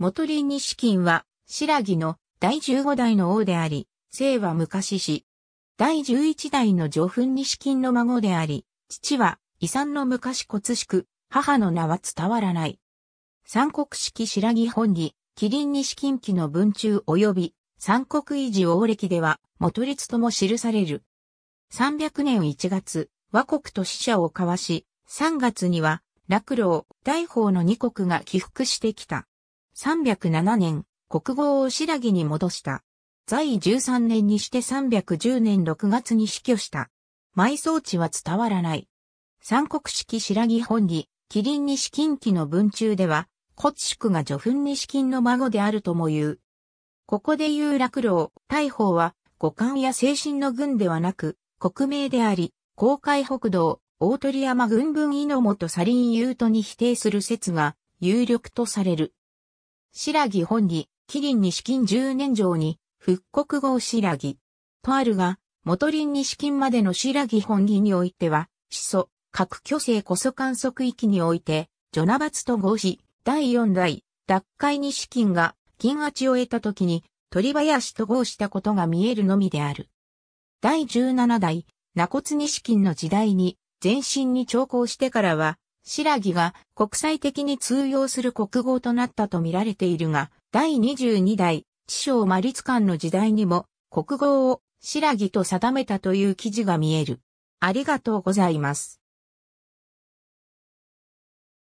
元林西金は、白木の第15代の王であり、姓は昔氏。第11代の女墳西金の孫であり、父は、遺産の昔骨しく、母の名は伝わらない。三国式白木本義、麒麟西金記の文中及び、三国維持王暦では、元立とも記される。三百年一月、和国と死者を交わし、三月には、落老、大宝の二国が起伏してきた。307年、国号を白木に戻した。在位13年にして310年6月に死去した。埋葬地は伝わらない。三国式白木本義、麒麟資金機の文中では、骨宿が女に資金の孫であるとも言う。ここで言う落老、大砲は、五感や精神の軍ではなく、国名であり、公海北道、大鳥山軍分井の元サリンートに否定する説が有力とされる。白木本義、麒麟に資金10年上に、復刻号白木。とあるが、元林に資金までの白木本義においては、始祖、核巨星こそ観測域において、ジョナバツと合し、第四代、脱会に資金が、金八を得た時に、鳥林と合したことが見えるのみである。第十七代、那骨金の時代に、前身に調校してからは、白木が国際的に通用する国語となったと見られているが、第22代、地匠魔律官の時代にも、国語を白木と定めたという記事が見える。ありがとうございます。